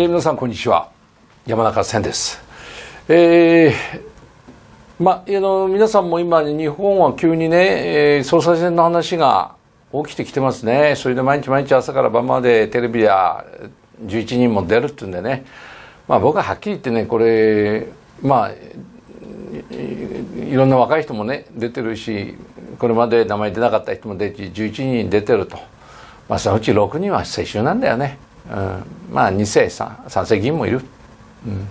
えー、皆さんこんにちは山中千です、えー、まあの皆さんも今日本は急にね、えー、総裁選の話が起きてきてますねそれで毎日毎日朝から晩までテレビや11人も出るっていうんでね、まあ、僕ははっきり言ってねこれまあいろんな若い人もね出てるしこれまで名前出なかった人も出て11人出てると、まあ、そのうち6人は世襲なんだよね。まあ2世 3, 3世議員もいる、うん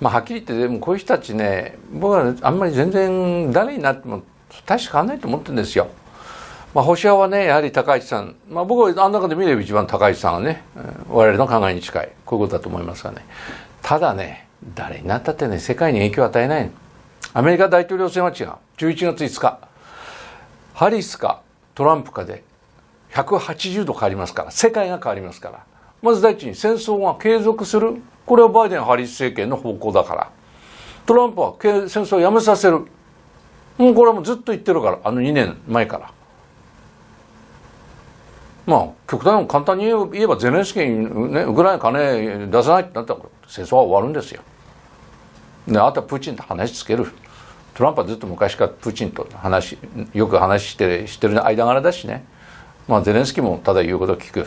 まあ、はっきり言ってでもこういう人たちね僕はあんまり全然誰になっても大して変わんないと思ってるんですよ。まあ、保守派はね、やはり高市さん、まあ、僕はあの中で見れば一番高市さんはね、我々の考えに近い、こういうことだと思いますがね。ただね、誰になったってね、世界に影響を与えない。アメリカ大統領選は違う。11月5日。ハリスかトランプかで180度変わりますから、世界が変わりますから。まず第一に戦争が継続する。これはバイデン・ハリス政権の方向だから。トランプは戦争をやめさせる。もうこれはもうずっと言ってるから、あの2年前から。まあ、極端に簡単に言えばゼレンスキーに、ね、ウクライナ金出さないってなったら戦争は終わるんですよ。であとはプーチンと話つける。トランプはずっと昔からプーチンと話よく話してしてる間柄だしね、まあ、ゼレンスキーもただ言うことを聞く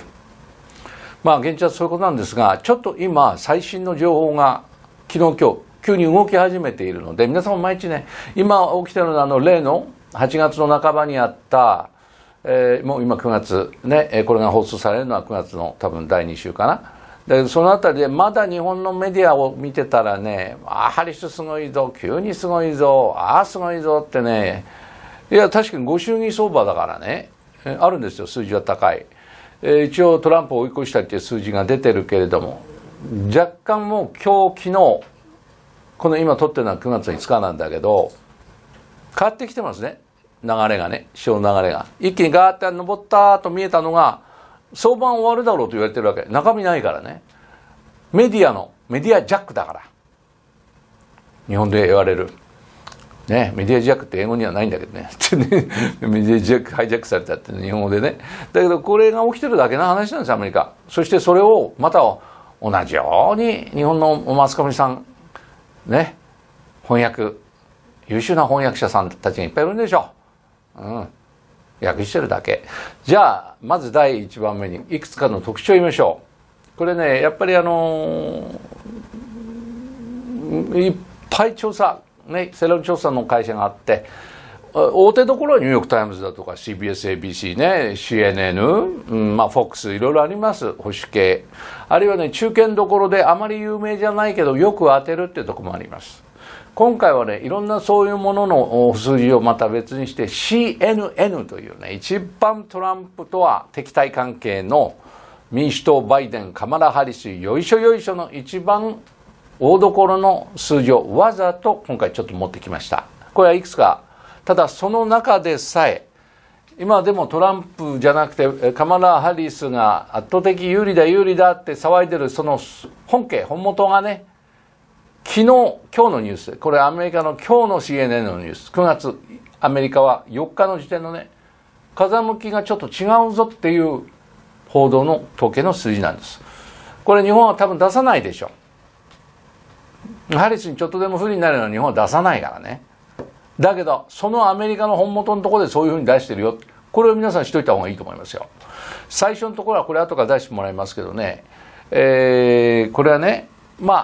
まあ現実はそういうことなんですがちょっと今最新の情報が昨日今日急に動き始めているので皆さんも毎日ね今起きてるのはあの例の8月の半ばにあった、えー、もう今9月ねこれが放送されるのは9月の多分第2週かな。で、その辺りでまだ日本のメディアを見てたらねああハリスすごいぞ急にすごいぞああすごいぞってねいや確かにご祝儀相場だからねあるんですよ数字は高いえ一応トランプを追い越したっていう数字が出てるけれども若干もう今日昨日この今撮ってるのは9月5日なんだけど変わってきてますね流れがね潮の流れが一気にガーって登ったと見えたのが相場終わるだろうと言われてるわけ中身ないからねメディアのメディアジャックだから日本で言われるね、メディアジャックって英語にはないんだけどね メディアジャックハイジャックされたって日本語でねだけどこれが起きてるだけの話なんですアメリカそしてそれをまた同じように日本のマスコミさんね翻訳優秀な翻訳者さんたちがいっぱいいるんでしょう、うん、訳してるだけじゃあまず第1番目にいくつかの特徴を言いましょうこれねやっぱりあのー、いっぱい調査ね、世論調査の会社があって、大手どころはニューヨーク・タイムズだとか CBS、ABC ね、CNN、うん、まあ FOX いろいろあります、保守系。あるいはね、中堅どころであまり有名じゃないけどよく当てるっていうところもあります。今回はね、いろんなそういうものの数字をまた別にして CNN というね、一番トランプとは敵対関係の民主党、バイデン、カマラ・ハリス、よいしょよいしょの一番大所の数字をわざと今回ちょっと持ってきましたこれはいくつかただその中でさえ今でもトランプじゃなくてカマラ・ハリスが圧倒的有利だ有利だって騒いでるその本家本元がね昨日今日のニュースこれアメリカの今日の CNN のニュース9月アメリカは4日の時点のね風向きがちょっと違うぞっていう報道の統計の数字なんですこれ日本は多分出さないでしょうハリスにちょっとでも不利になるのは日本は出さないからね。だけど、そのアメリカの本元のところでそういうふうに出してるよ。これを皆さんしといた方がいいと思いますよ。最初のところはこれ後から出してもらいますけどね、えー、これはね、ま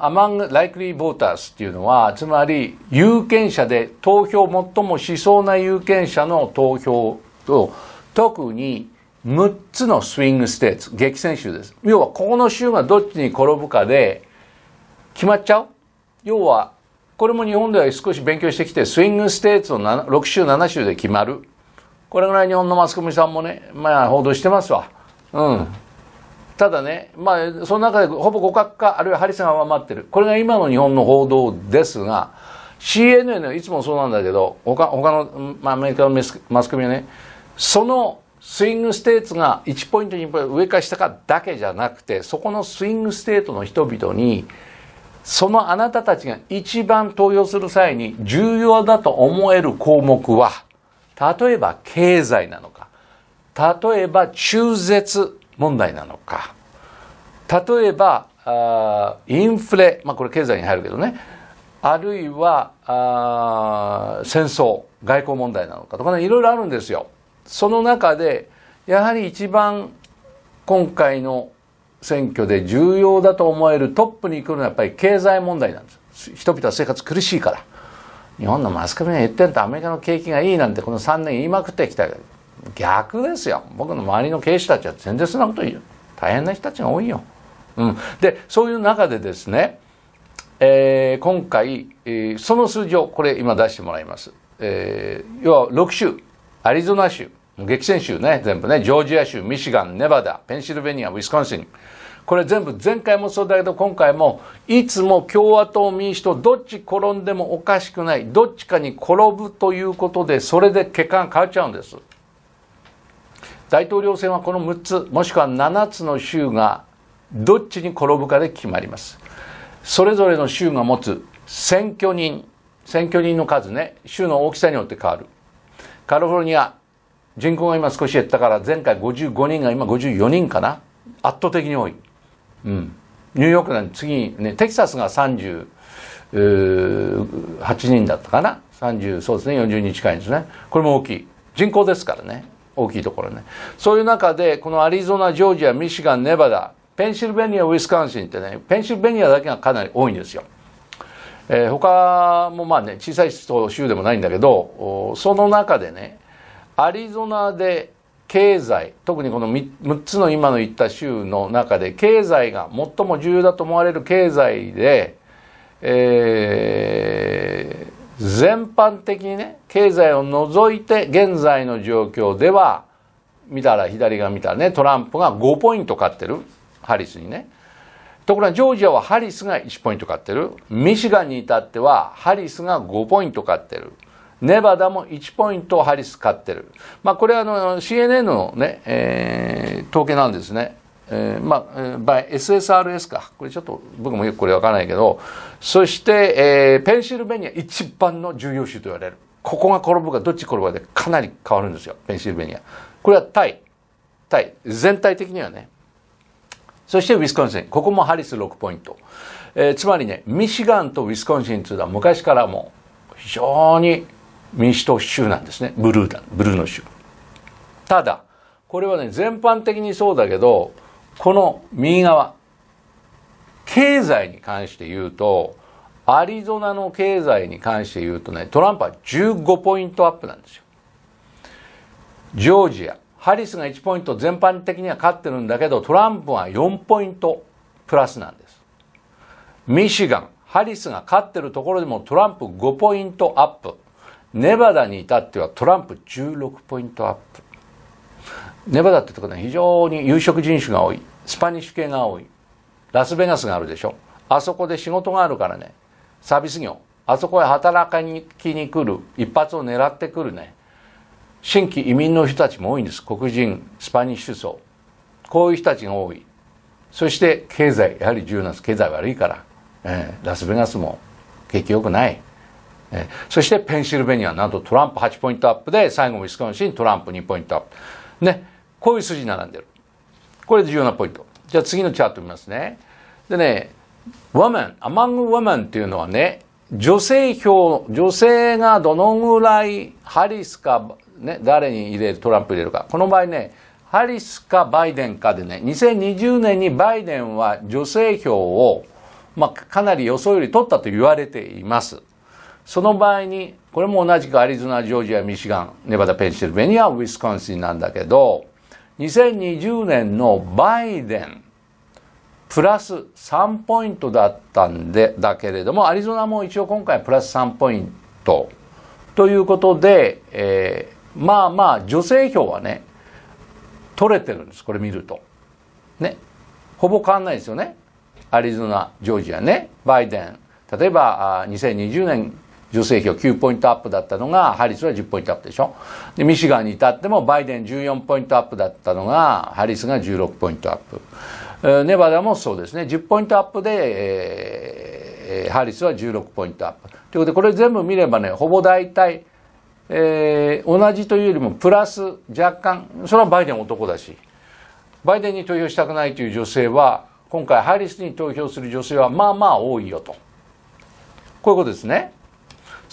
あ、アマング・ライクリー・ボーターズっていうのは、つまり有権者で投票最もしそうな有権者の投票と、特に6つのスイングステーツ、激戦州です。要はここの州がどっちに転ぶかで、決まっちゃう要は、これも日本では少し勉強してきて、スイングステーツの6週、7週で決まる。これぐらい日本のマスコミさんもね、まあ報道してますわ。うん。ただね、まあ、その中でほぼ互角化、あるいはハリスが上回ってる。これが今の日本の報道ですが、CNN はいつもそうなんだけど、他他の、まあ、アメリカのマスコミはね、そのスイングステーツが1ポイント、2ポイント上か下かだけじゃなくて、そこのスイングステートの人々に、そのあなたたちが一番投票する際に重要だと思える項目は、例えば経済なのか、例えば中絶問題なのか、例えばあインフレ、まあこれ経済に入るけどね、あるいはあ戦争、外交問題なのかとかね、いろいろあるんですよ。その中で、やはり一番今回の選挙で重要だと思えるトップに来るのはやっぱり経済問題なんです。人々は生活苦しいから。日本のマスコミが言ってるとアメリカの景気がいいなんてこの3年言いまくってきた逆ですよ。僕の周りの経営者たちは全然そんなこと言う。大変な人たちが多いよ。うん。で、そういう中でですね、えー、今回、えー、その数字をこれ今出してもらいます。えー、要は6州、アリゾナ州、激戦州ね、全部ね、ジョージア州、ミシガン、ネバダ、ペンシルベニア、ウィスコンシン。これ全部、前回もそうだけど、今回も、いつも共和党、民主党、どっち転んでもおかしくない、どっちかに転ぶということで、それで結果が変わっちゃうんです。大統領選はこの6つ、もしくは7つの州が、どっちに転ぶかで決まります。それぞれの州が持つ選挙人、選挙人の数ね、州の大きさによって変わる。カリフォルニア、人口が今少し減ったから前回55人が今54人かな圧倒的に多い、うん、ニューヨークなんて次、ね、テキサスが38人だったかな30そうですね40人近いんですねこれも大きい人口ですからね大きいところねそういう中でこのアリゾナジョージアミシガンネバダペンシルベニアウィスカンシンってねペンシルベニアだけがかなり多いんですよえー、他もまあね小さい州でもないんだけどその中でねアリゾナで経済特にこの 6, 6つの今の言った州の中で経済が最も重要だと思われる経済で、えー、全般的にね経済を除いて現在の状況では見たら左が見たらねトランプが5ポイント勝ってるハリスにねところがジョージアはハリスが1ポイント勝ってるミシガンに至ってはハリスが5ポイント勝ってるネバダも1ポイントハリス勝ってる。まあ、これはあの CNN のね、えー、統計なんですね。えー、まあ、by SSRS か。これちょっと僕もよくこれわからないけど、そして、えー、ペンシルベニア一番の重要州と言われる。ここが転ぶかどっち転ぶかでかなり変わるんですよ、ペンシルベニア。これはタイ。タイ。全体的にはね。そしてウィスコンシン。ここもハリス6ポイント。えー、つまりね、ミシガンとウィスコンシンというのは昔からも非常に民主党州なんですね。ブルーだ。ブルーの州。ただ、これはね、全般的にそうだけど、この右側、経済に関して言うと、アリゾナの経済に関して言うとね、トランプは15ポイントアップなんですよ。ジョージア、ハリスが1ポイント全般的には勝ってるんだけど、トランプは4ポイントプラスなんです。ミシガン、ハリスが勝ってるところでもトランプ5ポイントアップ。ネバダに至ってはトランプ16ポイントアップ。ネバダってところね、非常に有色人種が多い。スパニッシュ系が多い。ラスベガスがあるでしょ。あそこで仕事があるからね。サービス業。あそこへ働きに来る。一発を狙ってくるね。新規移民の人たちも多いんです。黒人、スパニッシュ層。こういう人たちが多い。そして経済、やはり重要なんです。経済悪いから。えー、ラスベガスも景気良くない。えー、そしてペンシルベニアなどトランプ8ポイントアップで最後ウィスコンシントランプ2ポイントアップねこういう数字並んでるこれ重要なポイントじゃあ次のチャート見ますねでね women among women っていうのはね女性票女性がどのぐらいハリスか、ね、誰に入れるトランプ入れるかこの場合ねハリスかバイデンかでね2020年にバイデンは女性票を、まあ、かなり予想より取ったと言われています。その場合に、これも同じくアリゾナ、ジョージア、ミシガン、ネバダ、ペンシルベニア、ウィスコンシンなんだけど、2020年のバイデン、プラス3ポイントだったんで、だけれども、アリゾナも一応今回プラス3ポイントということで、えー、まあまあ女性票はね、取れてるんです、これ見ると。ね。ほぼ変わんないですよね。アリゾナ、ジョージアね、バイデン。例えば、2020年女性票9ポイントアップだったのが、ハリスは10ポイントアップでしょ。で、ミシガンに至っても、バイデン14ポイントアップだったのが、ハリスが16ポイントアップ。ネバダもそうですね、10ポイントアップで、えー、ハリスは16ポイントアップ。ということで、これ全部見ればね、ほぼ大体、えー、同じというよりもプラス若干、それはバイデン男だし、バイデンに投票したくないという女性は、今回ハリスに投票する女性はまあまあ多いよと。こういうことですね。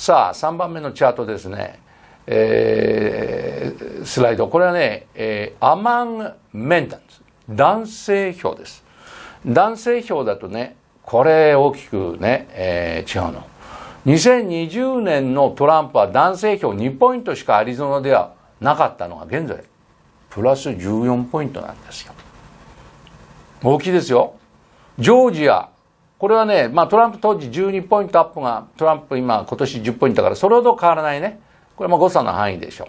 さあ、3番目のチャートですね。えー、スライド。これはね、えー、アマン・メンタンス。男性票です。男性票だとね、これ大きくね、えー、違うの。2020年のトランプは男性票2ポイントしかアリゾナではなかったのが現在、プラス14ポイントなんですよ。大きいですよ。ジョージア、これはね、まあトランプ当時12ポイントアップが、トランプ今今年10ポイントだから、それほど変わらないね。これも誤差の範囲でしょ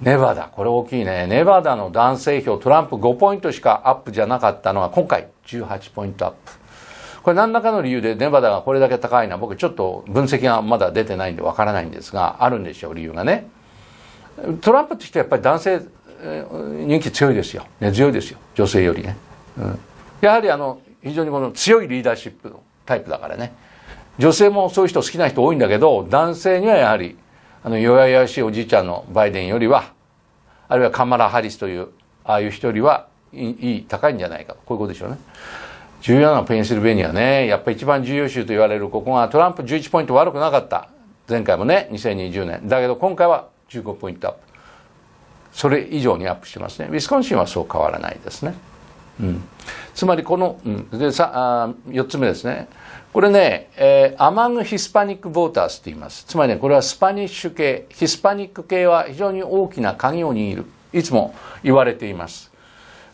う。ネバダ、これ大きいね。ネバダの男性票、トランプ5ポイントしかアップじゃなかったのが、今回18ポイントアップ。これ何らかの理由でネバダがこれだけ高いのは、僕ちょっと分析がまだ出てないんでわからないんですが、あるんでしょう、理由がね。トランプって人はやっぱり男性人気強いですよ、ね、強いですよ女性よりね、うん、やはりあの非常にこの強いリーダーシップのタイプだからね。女性もそういう人好きな人多いんだけど、男性にはやはり、あの、弱々しいおじいちゃんのバイデンよりは、あるいはカマラ・ハリスという、ああいう人よりは、いい、高いんじゃないか。こういうことでしょうね。重要なペンシルベニアね。やっぱ一番重要州と言われるここがトランプ11ポイント悪くなかった。前回もね、2020年。だけど今回は15ポイントアップ。それ以上にアップしてますね。ウィスコンシンはそう変わらないですね。うん、つまりこの、うん、でさあ4つ目ですねこれね、えー、アマング・ヒスパニック・ボータースって言いますつまりねこれはスパニッシュ系ヒスパニック系は非常に大きな鍵を握るいつも言われています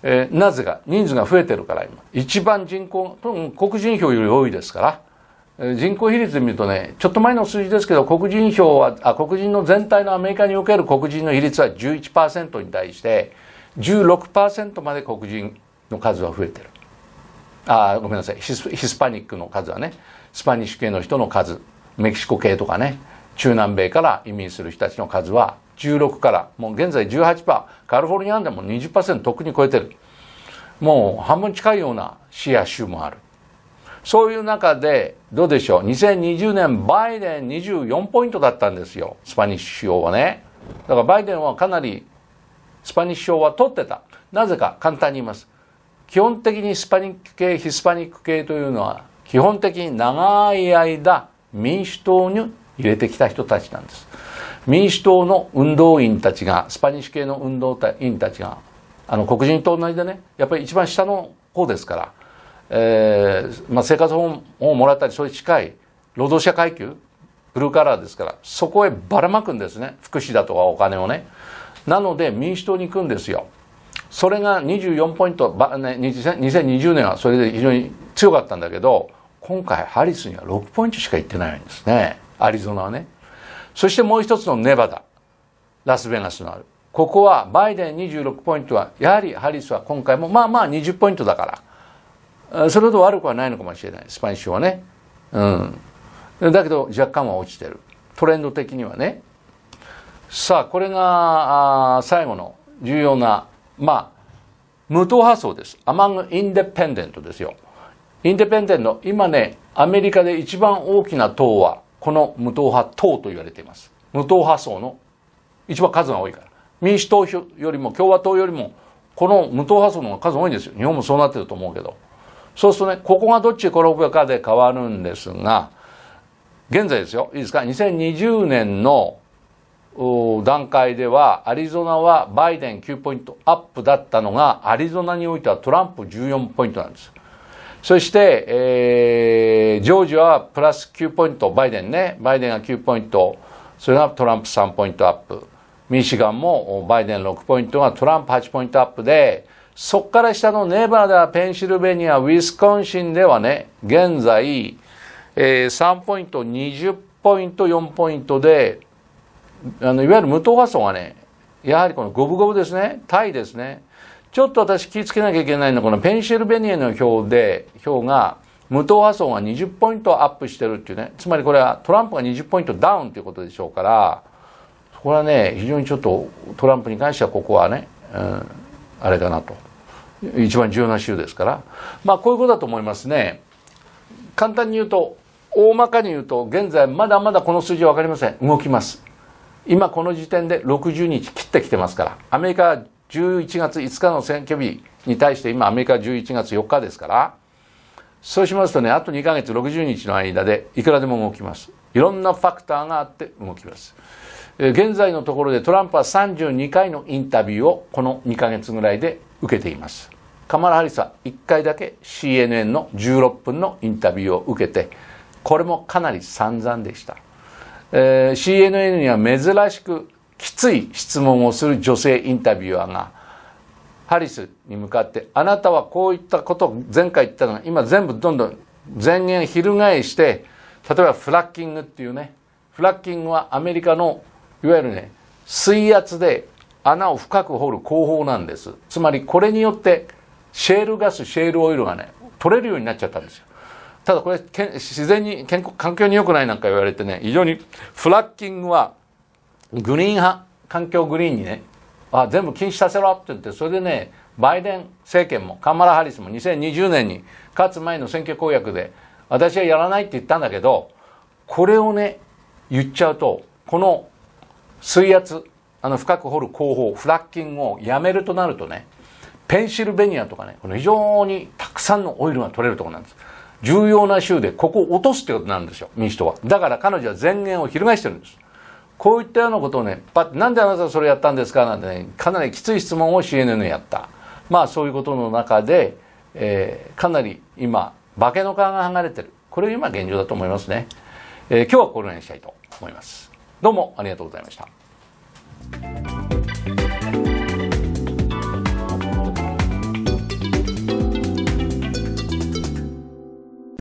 えー、なぜか人数が増えてるから今一番人口黒人票より多いですから、えー、人口比率で見るとねちょっと前の数字ですけど黒人票はあ黒人の全体のアメリカにおける黒人の比率は11%に対して16%まで黒人の数は増えてるあごめんなさいヒスパニックの数はねスパニッシュ系の人の数メキシコ系とかね中南米から移民する人たちの数は16からもう現在18%カリフォルニアでも20%とっくに超えてるもう半分近いような市や州もあるそういう中でどうでしょう2020年バイデン24ポイントだったんですよスパニッシュ票はねだからバイデンはかなりスパニッシュ票は取ってたなぜか簡単に言います基本的にスパニック系ヒスパニック系というのは基本的に長い間民主党に入れてきた人たちなんです民主党の運動員たちがスパニッシュ系の運動員たちがあの黒人と同じでねやっぱり一番下の方ですから、えーまあ、生活保護をもらったりそれ近い労働者階級ブルーカラーですからそこへばらまくんですね福祉だとかお金をねなので民主党に行くんですよそれが24ポイント、2020年はそれで非常に強かったんだけど、今回ハリスには6ポイントしかいってないんですね。アリゾナはね。そしてもう一つのネバダ、ラスベガスのある。ここはバイデン26ポイントは、やはりハリスは今回もまあまあ20ポイントだから、それほど悪くはないのかもしれない。スパイシュはね。うん。だけど若干は落ちてる。トレンド的にはね。さあ、これが、最後の重要なまあ、無党派層です。アマング・インデペンデントですよ。インデペンデント、今ね、アメリカで一番大きな党は、この無党派党と言われています。無党派層の一番数が多いから。民主党よりも共和党よりも、この無党派層の方が数多いんですよ。日本もそうなってると思うけど。そうするとね、ここがどっち転ぶかで変わるんですが、現在ですよ。いいですか ?2020 年の段階ではアリゾナはバイデン9ポイントアップだったのがアリゾナにおいてはトランプ14ポイントなんです。そして、えー、ジョージはプラス9ポイント、バイデンね、バイデンが9ポイント、それがトランプ3ポイントアップ、ミシガンもバイデン6ポイントがトランプ8ポイントアップで、そこから下のネバダ、ペンシルベニア、ウィスコンシンではね、現在、えー、3ポイント、20ポイント、4ポイントで、あのいわゆる無党派層がねやはりこの五分五分ですねタイですねちょっと私気をつけなきゃいけないのはこのペンシルベニアの票で票が無党派層が20ポイントアップしてるっていうねつまりこれはトランプが20ポイントダウンということでしょうからそこはね非常にちょっとトランプに関してはここはね、うん、あれだなと一番重要な州ですからまあこういうことだと思いますね簡単に言うと大まかに言うと現在まだまだこの数字は分かりません動きます今この時点で60日切ってきてますからアメリカは11月5日の選挙日に対して今アメリカは11月4日ですからそうしますとねあと2ヶ月60日の間でいくらでも動きますいろんなファクターがあって動きます現在のところでトランプは32回のインタビューをこの2ヶ月ぐらいで受けていますカマラ・ハリスは1回だけ CNN の16分のインタビューを受けてこれもかなり散々でしたえー、CNN には珍しくきつい質問をする女性インタビュアーがハリスに向かってあなたはこういったことを前回言ったのが今全部どんどん前言翻して例えばフラッキングっていうねフラッキングはアメリカのいわゆるね水圧で穴を深く掘る工法なんですつまりこれによってシェールガスシェールオイルがね取れるようになっちゃったんですよただこれ、自然に健康、環境に良くないなんか言われてね、非常に、フラッキングは、グリーン派、環境グリーンにね、あ、全部禁止させろって言って、それでね、バイデン政権も、カマラ・ハリスも2020年に、勝つ前の選挙公約で、私はやらないって言ったんだけど、これをね、言っちゃうと、この水圧、あの深く掘る工法、フラッキングをやめるとなるとね、ペンシルベニアとかね、この非常にたくさんのオイルが取れるところなんです。重要な州でここを落とすってことなんですよ、民主党は。だから彼女は前言を翻してるんです。こういったようなことをね、パッ、なんであなたはそれやったんですかなんてね、かなりきつい質問を CNN にやった。まあそういうことの中で、えー、かなり今、化けの皮が剥がれてる。これが今現状だと思いますね。えー、今日はこれにしたいと思います。どうもありがとうございました。